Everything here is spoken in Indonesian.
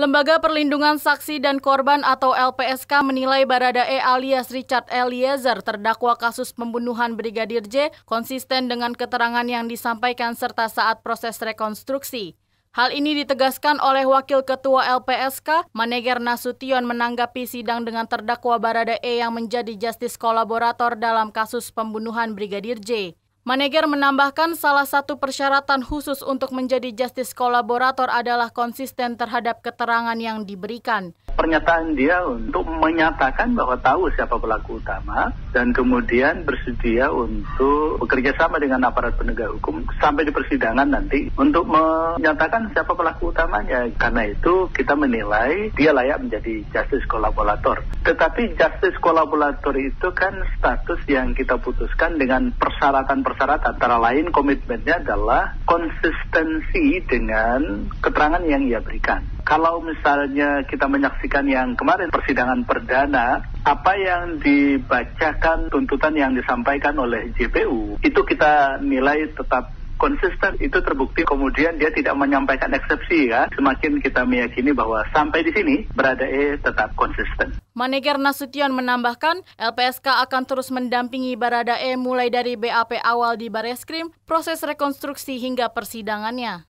Lembaga Perlindungan Saksi dan Korban atau LPSK menilai Baradae alias Richard Eliezer terdakwa kasus pembunuhan Brigadir J konsisten dengan keterangan yang disampaikan serta saat proses rekonstruksi. Hal ini ditegaskan oleh Wakil Ketua LPSK, Maneger Nasution menanggapi sidang dengan terdakwa Baradae yang menjadi justice kolaborator dalam kasus pembunuhan Brigadir J. Maneger menambahkan salah satu persyaratan khusus untuk menjadi justice kolaborator adalah konsisten terhadap keterangan yang diberikan pernyataan dia untuk menyatakan bahwa tahu siapa pelaku utama dan kemudian bersedia untuk bekerja sama dengan aparat penegak hukum sampai di persidangan nanti untuk menyatakan siapa pelaku utamanya. Karena itu kita menilai dia layak menjadi justice kolaborator. Tetapi justice kolaborator itu kan status yang kita putuskan dengan persyaratan-persyaratan antara lain komitmennya adalah konsistensi dengan keterangan yang ia berikan. Kalau misalnya kita menyaksikan menyaksikan yang kemarin persidangan perdana, apa yang dibacakan tuntutan yang disampaikan oleh JPU, itu kita nilai tetap konsisten itu terbukti kemudian dia tidak menyampaikan eksepsi ya. Semakin kita meyakini bahwa sampai di sini berada E tetap konsisten. Maneger Nasution menambahkan, LPSK akan terus mendampingi Barada E mulai dari BAP awal di Bareskrim, proses rekonstruksi hingga persidangannya.